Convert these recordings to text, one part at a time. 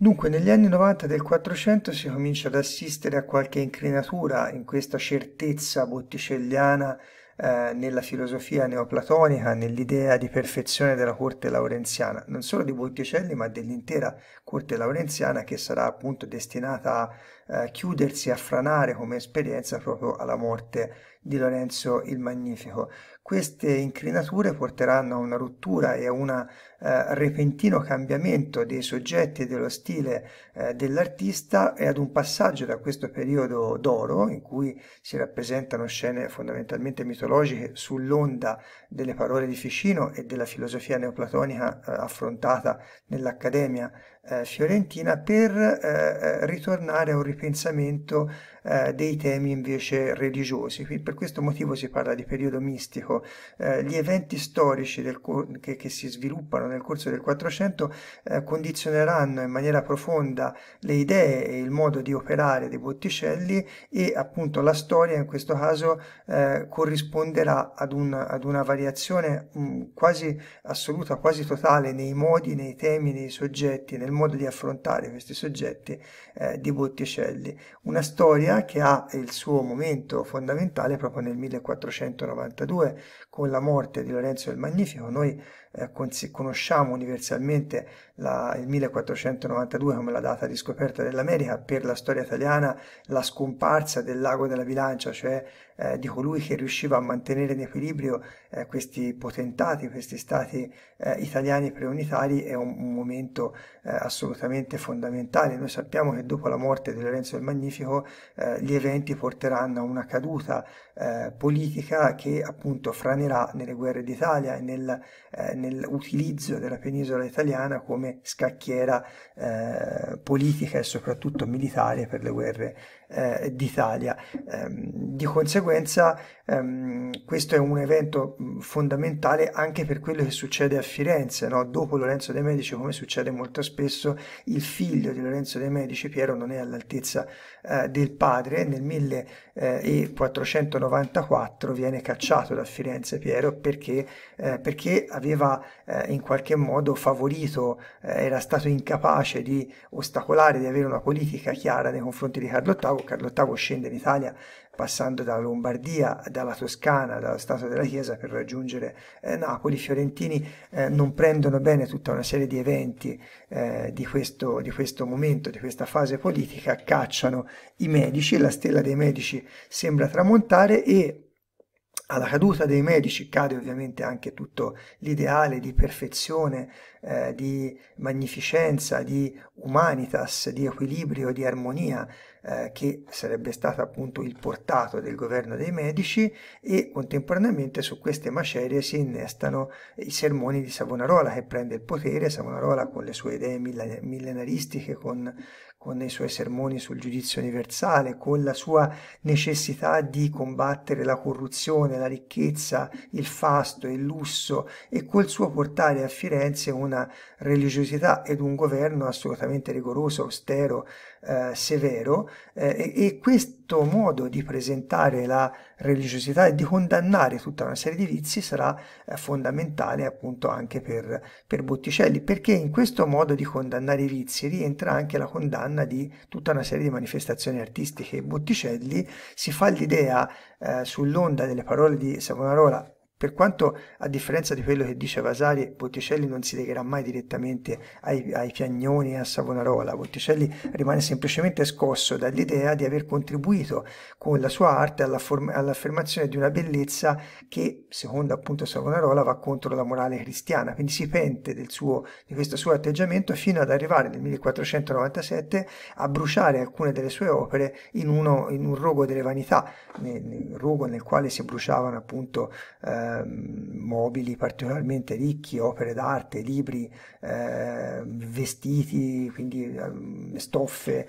Dunque negli anni 90 del 400 si comincia ad assistere a qualche incrinatura in questa certezza botticelliana eh, nella filosofia neoplatonica, nell'idea di perfezione della corte laurenziana, non solo di Botticelli ma dell'intera corte laurenziana che sarà appunto destinata a eh, chiudersi, a franare come esperienza proprio alla morte di Lorenzo il Magnifico. Queste incrinature porteranno a una rottura e a una eh, repentino cambiamento dei soggetti e dello stile eh, dell'artista e ad un passaggio da questo periodo d'oro, in cui si rappresentano scene fondamentalmente mitologiche sull'onda delle parole di Ficino e della filosofia neoplatonica eh, affrontata nell'Accademia eh, fiorentina, per eh, eh, ritornare a un ripensamento dei temi invece religiosi. Quindi per questo motivo si parla di periodo mistico. gli eventi storici del, che, che si sviluppano nel corso del 400 eh, condizioneranno in maniera profonda le idee e il modo di operare dei Botticelli e appunto la storia in questo caso eh, corrisponderà ad, un, ad, una variazione mh, mm, quasi assoluta, quasi totale nei modi, nei temi, nei soggetti, nel modo di affrontare questi soggetti eh, di Botticelli. Una storia che ha il suo momento fondamentale proprio nel 1492 con la morte di Lorenzo il Magnifico, noi eh, conosciamo universalmente la, il 1492 come la data di scoperta dell'America, per la storia italiana la scomparsa del lago della bilancia, cioè eh, di colui che riusciva a mantenere in equilibrio eh, questi potentati, questi stati eh, italiani preunitari, è un, un momento eh, assolutamente fondamentale. Noi sappiamo che dopo la morte di Lorenzo il Magnifico eh, gli eventi porteranno a una caduta politica che appunto franerà nelle guerre d'Italia e nel, nell'utilizzo della penisola italiana come scacchiera politica e soprattutto militare per le guerre eh, d'Italia. Ehm, di conseguenza ehm, questo è un evento fondamentale anche per quello che succede a Firenze, no? dopo Lorenzo De Medici, come succede molto spesso, il figlio di Lorenzo De Medici, Piero, non è all'altezza eh, del padre, nel 1494 eh, viene cacciato da Firenze Piero perché, eh, perché aveva eh, in qualche modo favorito, eh, era stato incapace di ostacolare, di avere una politica chiara nei confronti di Carlo VIII, VIII, Carlo VIII scende in Italia passando dalla Lombardia, dalla Toscana, dalla Stato della Chiesa per raggiungere eh, Napoli. I fiorentini eh, non prendono bene tutta una serie di eventi eh, di, questo, di, questo, momento, di questa fase politica, cacciano i medici, la stella dei medici sembra tramontare e alla caduta dei medici cade ovviamente anche tutto l'ideale di perfezione, eh, di magnificenza, di humanitas, di equilibrio, di armonia eh, che sarebbe stato appunto il portato del governo dei Medici e contemporaneamente su queste macerie si innestano i sermoni di Savonarola che prende il potere, Savonarola con le sue idee millenaristiche, con con i suoi sermoni sul giudizio universale, con la sua necessità di combattere la corruzione, la ricchezza, il fasto, il lusso e col suo portare a Firenze una religiosità ed un governo assolutamente rigoroso, austero, eh, severo eh, e, e questo questo modo di presentare la religiosità e di condannare tutta una serie di vizi sarà eh, fondamentale appunto anche per, per Botticelli, perché in questo modo di condannare i vizi rientra anche la condanna di tutta una serie di manifestazioni artistiche. Botticelli si fa l'idea eh, sull'onda delle parole di Savonarola per quanto, a differenza di quello che dice Vasari, Botticelli non si legherà mai direttamente ai, ai Piagnoni e a Savonarola, Botticelli rimane semplicemente scosso dall'idea di aver contribuito con la sua arte all'affermazione di una bellezza che, secondo appunto Savonarola, va contro la morale cristiana, quindi si pente suo, di questo suo atteggiamento fino ad arrivare nel 1497 a bruciare alcune delle sue opere in, uno, in un rogo delle vanità, nel, nel rogo nel quale si bruciavano appunto... Eh, Ehm, mobili particolarmente ricchi, opere d'arte, libri, eh, vestiti, quindi ehm, eh, stoffe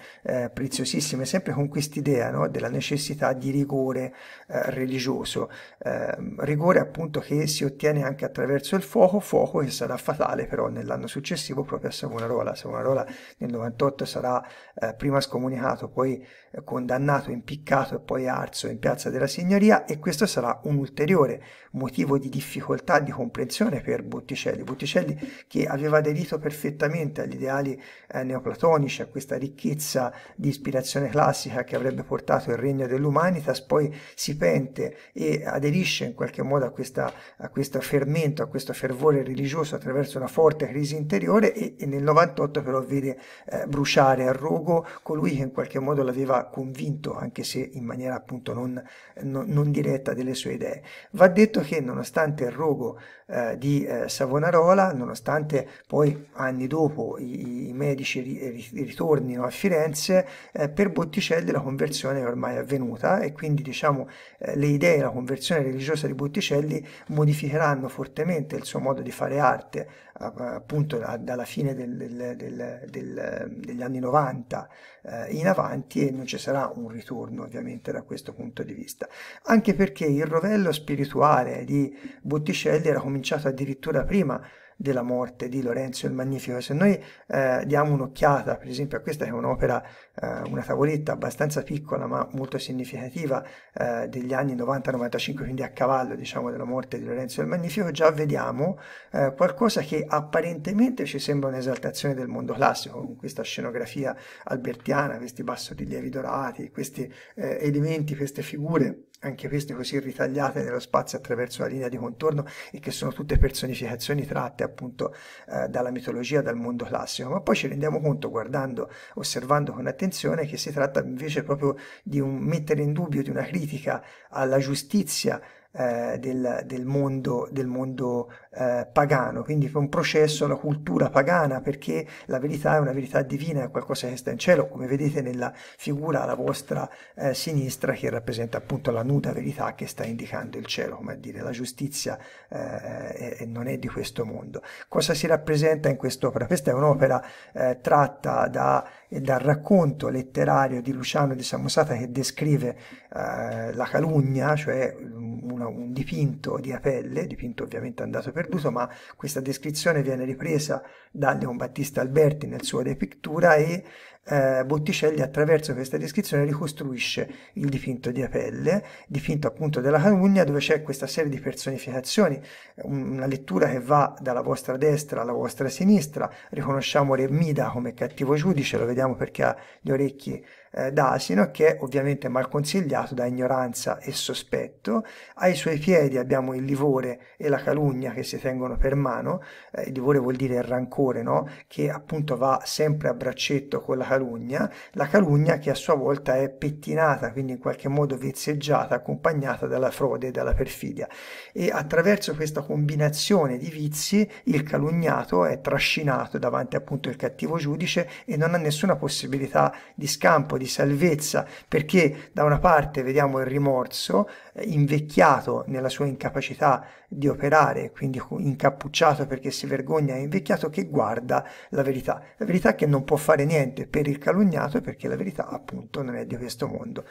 preziosissime, sempre con quest'idea no? della necessità di rigore eh, religioso, ehm, rigore appunto che si ottiene anche attraverso il fuoco, fuoco che sarà fatale però nell'anno successivo proprio a Savonarola. Savonarola nel 98 sarà eh, prima scomunicato, poi eh, condannato, impiccato e poi arso in piazza della Signoria e questo sarà un ulteriore motivo motivo di difficoltà di comprensione per Botticelli. Botticelli che aveva aderito perfettamente agli ideali eh, neoplatonici, a questa ricchezza di ispirazione classica che avrebbe portato il regno dell'umanitas, poi si pente e aderisce in qualche modo a, questa, a questo fermento, a questo fervore religioso attraverso una forte crisi interiore e, e nel 98 però vede eh, bruciare a rogo colui che in qualche modo l'aveva convinto, anche se in maniera appunto non, non, non diretta delle sue idee. Va detto che nonostante il rogo eh, di eh, Savonarola, nonostante poi anni dopo i, i medici ri, ritornino a Firenze, eh, per Botticelli la conversione è ormai avvenuta e quindi diciamo eh, le idee, la conversione religiosa di Botticelli modificheranno fortemente il suo modo di fare arte, appunto dalla fine del, del, del, degli anni 90 eh, in avanti e non ci sarà un ritorno ovviamente da questo punto di vista. Anche perché il rovello spirituale di Botticelli era cominciato cominciato addirittura prima della morte di Lorenzo il Magnifico. Se noi eh, diamo un'occhiata, per esempio, a questa che è un'opera, eh, una tavoletta abbastanza piccola ma molto significativa eh, degli anni 90-95, quindi a cavallo diciamo della morte di Lorenzo il Magnifico, già vediamo eh, qualcosa che apparentemente ci sembra un'esaltazione del mondo classico, con questa scenografia albertiana, questi bassorilievi dorati, questi eh, elementi, queste figure anche queste così ritagliate nello spazio attraverso la linea di contorno e che sono tutte personificazioni tratte appunto eh, dalla mitologia, dal mondo classico, ma poi ci rendiamo conto guardando, osservando con attenzione che si tratta invece proprio di un mettere in dubbio, di una critica alla giustizia eh, del, del, mondo, del mondo eh, pagano, quindi è un processo, una cultura pagana, perché la verità è una verità divina, è qualcosa che sta in cielo, come vedete nella figura alla vostra eh, sinistra che rappresenta appunto la nuda verità che sta indicando il cielo, come a dire la giustizia è, eh, non è di questo mondo. Cosa si rappresenta in quest'opera? Questa è un'opera eh, tratta da e dal racconto letterario di Luciano di Samosata che descrive eh, la calugna, cioè una, un dipinto di Apelle, dipinto ovviamente andato perduto, ma questa descrizione viene ripresa da Leon Battista Alberti nel suo De Pictura e eh, Botticelli attraverso questa descrizione ricostruisce il dipinto di Apelle, dipinto appunto della Calunnia, dove c'è questa serie di personificazioni, una lettura che va dalla vostra destra alla vostra sinistra, riconosciamo Remida come cattivo giudice, lo vediamo perché ha gli orecchi eh, d'asino, che è ovviamente mal consigliato da ignoranza e sospetto, ai suoi piedi abbiamo il livore e la calunnia che si tengono per mano, eh, il livore vuol dire il rancore, no? che appunto va sempre a braccetto con la calugna, la calugna che a sua volta è pettinata, quindi in qualche modo vezzeggiata, accompagnata dalla frode e dalla perfidia. E attraverso questa combinazione di vizi il calunniato è trascinato davanti appunto al cattivo giudice e non ha nessuna possibilità di scampo, di salvezza, perché da una parte vediamo il rimorso eh, invecchiato nella sua incapacità di operare, quindi incappucciato perché si vergogna è invecchiato che guarda la verità, la verità che non può fare niente per il calunniato perché la verità appunto non è di questo mondo.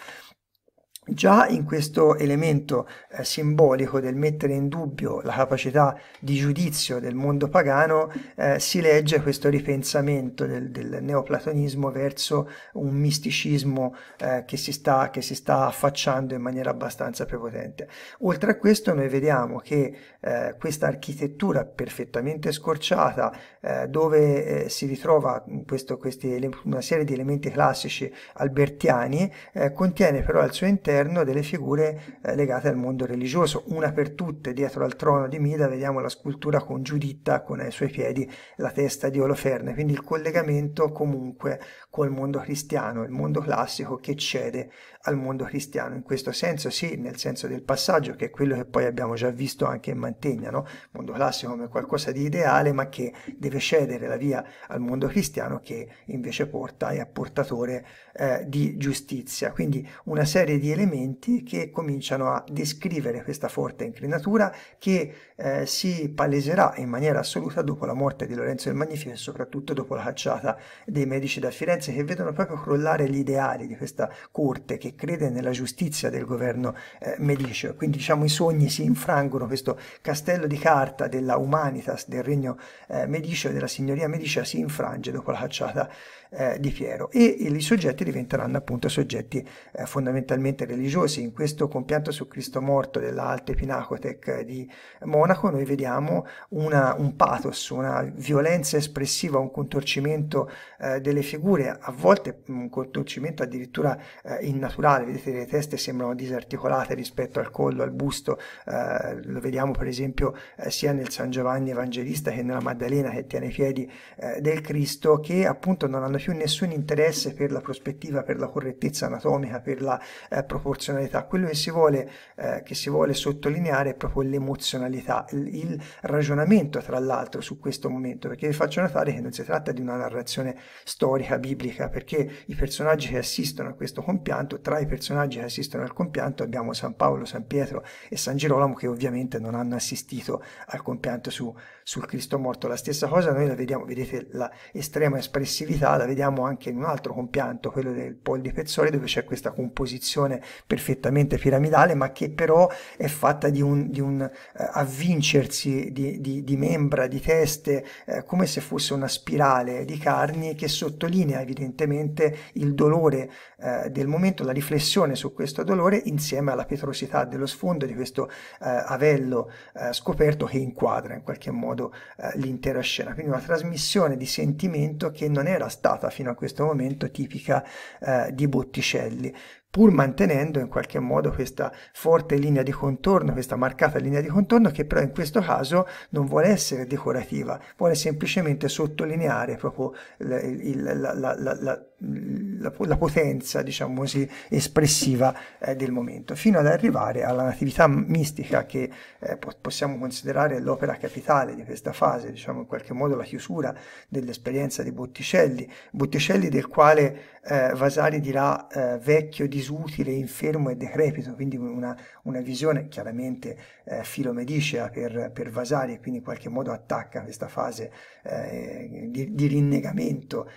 Già in questo elemento eh, simbolico del mettere in dubbio la capacità di giudizio del mondo pagano eh, si legge questo ripensamento del, del neoplatonismo verso un misticismo eh, che, si sta, che, si sta, affacciando in maniera abbastanza prepotente. Oltre a questo noi vediamo che eh, questa architettura perfettamente scorciata eh, dove eh, si ritrova questo, questi, una serie di elementi classici albertiani contiene però al suo interno all'interno delle figure eh, legate al mondo religioso. Una per tutte, dietro al trono di Mida vediamo la scultura con Giuditta con ai suoi piedi la testa di Oloferne, quindi il collegamento comunque col mondo cristiano, il mondo classico che cede al mondo cristiano. In questo senso sì, nel senso del passaggio, che è quello che poi abbiamo già visto anche in Mantegna, no? il mondo classico come qualcosa di ideale, ma che deve cedere la via al mondo cristiano che invece porta e è portatore eh, di giustizia. Quindi una serie di elementi elementi che cominciano a descrivere questa forte inclinatura che eh, si paleserà in maniera assoluta dopo la morte di Lorenzo il Magnifico e soprattutto dopo la cacciata dei medici da Firenze che vedono proprio crollare gli ideali di questa corte che crede nella giustizia del governo eh, mediceo. Quindi diciamo i sogni si infrangono, questo castello di carta della humanitas del regno eh, e della signoria medicia si infrange dopo la cacciata eh, di Piero e, e i soggetti diventeranno appunto soggetti eh, fondamentalmente religiosi. In questo compianto su Cristo morto dell'Alte Pinacotec di Monaco noi vediamo una, un pathos, una violenza espressiva, un contorcimento eh, delle figure, a volte mm, un contorcimento addirittura eh, innaturale, vedete le teste sembrano disarticolate rispetto al collo, al busto, eh, lo vediamo per esempio eh, sia nel San Giovanni Evangelista che nella Maddalena che tiene i piedi eh, del Cristo, che appunto non hanno più nessun interesse per la prospettiva, per la correttezza anatomica, per la eh, proporzionalità, quello che si vuole, eh, che si vuole sottolineare è proprio l'emozionalità, il, il ragionamento tra l'altro su questo momento, perché vi faccio notare che non si tratta di una narrazione storica, biblica, perché i personaggi che assistono a questo compianto, tra i personaggi che assistono al compianto abbiamo San Paolo, San Pietro e San Girolamo che ovviamente non hanno assistito al compianto su, sul Cristo morto. La stessa cosa noi la vediamo, vedete la estrema espressività, la vediamo anche in un altro compianto, quello del Pol di Pezzoli, dove c'è questa composizione perfettamente piramidale, ma che però è fatta di un, di un eh, avvincersi di, di, di, membra, di teste, eh, come se fosse una spirale di carni che sottolinea evidentemente il dolore eh, del momento, la riflessione su questo dolore insieme alla petrosità dello sfondo di questo eh, avello eh, scoperto che inquadra in qualche modo eh, l'intera scena. Quindi una trasmissione di sentimento che non era stata fino a questo momento tipica di Botticelli pur mantenendo in qualche modo questa forte linea di contorno, questa marcata linea di contorno che però in questo caso non vuole essere decorativa, vuole semplicemente sottolineare proprio la, la, la, la la, la, potenza, diciamo così, espressiva eh, del momento, fino ad arrivare alla natività mistica che eh, po- possiamo considerare l'opera capitale di questa fase, diciamo in qualche modo la chiusura dell'esperienza di Botticelli, Botticelli del quale eh, Vasari dirà eh, vecchio, disutile, infermo e decrepito, quindi una, una visione chiaramente eh, filomedicea per, per, Vasari e quindi in qualche modo attacca questa fase eh, di, di, rinnegamento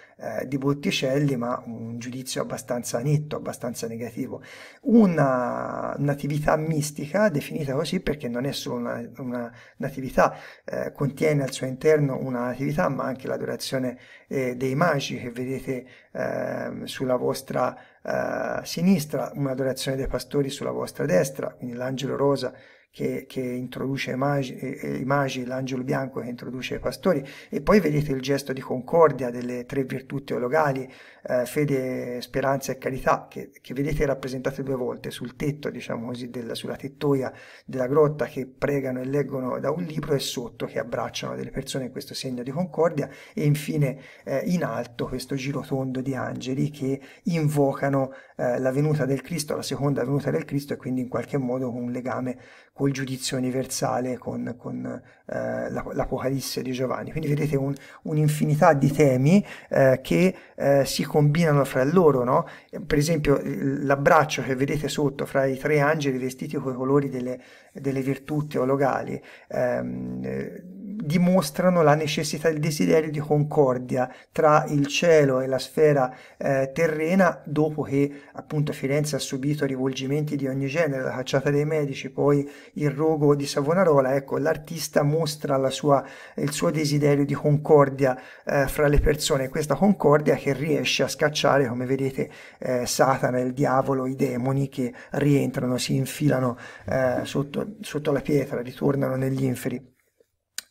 di Botticelli livelli, ma un giudizio abbastanza netto, abbastanza negativo. Una natività mistica, definita così perché non è solo una, una natività, eh, contiene al suo interno una natività, ma anche l'adorazione eh, dei magi che vedete eh, sulla vostra eh, sinistra, un'adorazione dei pastori sulla vostra destra, quindi l'angelo rosa che, che introduce Imagi, eh, eh Imagi, l'angelo bianco che introduce i pastori, e poi vedete il gesto di concordia delle tre virtù teologali, eh, fede, speranza e carità, che, che, vedete rappresentate due volte sul tetto, diciamo così, della, sulla tettoia della grotta che pregano e leggono da un libro e sotto che abbracciano delle persone in questo segno di concordia e infine eh, in alto questo giro tondo di angeli che invocano eh, la venuta del Cristo, la seconda venuta del Cristo e quindi in qualche modo un legame o il giudizio universale con, con eh, l'Apocalisse di Giovanni. Quindi mm. vedete un, un'infinità di temi eh, che eh, si combinano fra loro, no? per esempio l'abbraccio che vedete sotto fra i tre angeli vestiti con i colori delle, delle virtù teologali. Ehm, eh, dimostrano la necessità e il desiderio di concordia tra il cielo e la sfera eh, terrena dopo che appunto Firenze ha subito rivolgimenti di ogni genere, la cacciata dei medici, poi il rogo di Savonarola, ecco l'artista mostra la sua, il suo desiderio di concordia eh, fra le persone, questa concordia che riesce a scacciare come vedete eh, Satana, il diavolo, i demoni che rientrano, si infilano eh, sotto, sotto la pietra, ritornano negli inferi.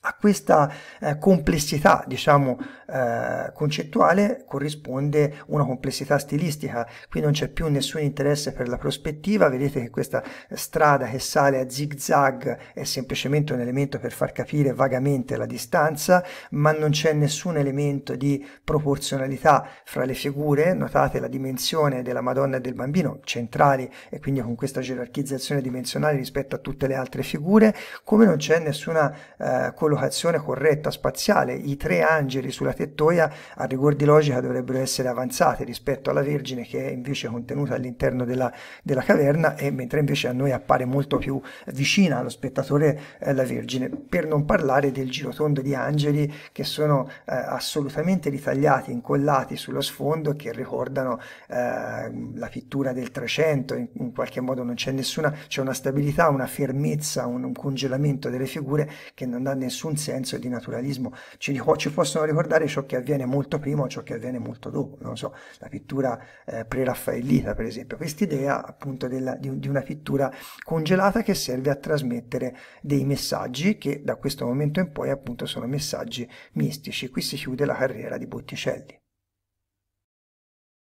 A questa eh, complessità, diciamo, eh, concettuale corrisponde una complessità stilistica, qui non c'è più nessun interesse per la prospettiva, vedete che questa strada che sale a zigzag è semplicemente un elemento per far capire vagamente la distanza, ma non c'è nessun elemento di proporzionalità fra le figure, notate la dimensione della Madonna e del bambino centrali e quindi con questa gerarchizzazione dimensionale rispetto a tutte le altre figure, come non c'è nessuna eh, collocazione corretta spaziale. I tre angeli sulla tettoia a rigor di logica dovrebbero essere avanzati rispetto alla Vergine che è invece contenuta all'interno della, della caverna e mentre invece a noi appare molto più vicina allo spettatore eh, la Vergine. Per non parlare del girotondo di angeli che sono eh, assolutamente ritagliati, incollati sullo sfondo che ricordano eh, la pittura del 300, in, in, qualche modo non c'è nessuna, c'è una stabilità, una fermezza, un, un congelamento delle figure che non dà nessuna nessun senso di naturalismo, ci, ci, possono ricordare ciò che avviene molto prima o ciò che avviene molto dopo, non so, la pittura eh, pre-raffaellita per esempio, quest'idea appunto della, di, di, una pittura congelata che serve a trasmettere dei messaggi che da questo momento in poi appunto sono messaggi mistici, qui si chiude la carriera di Botticelli.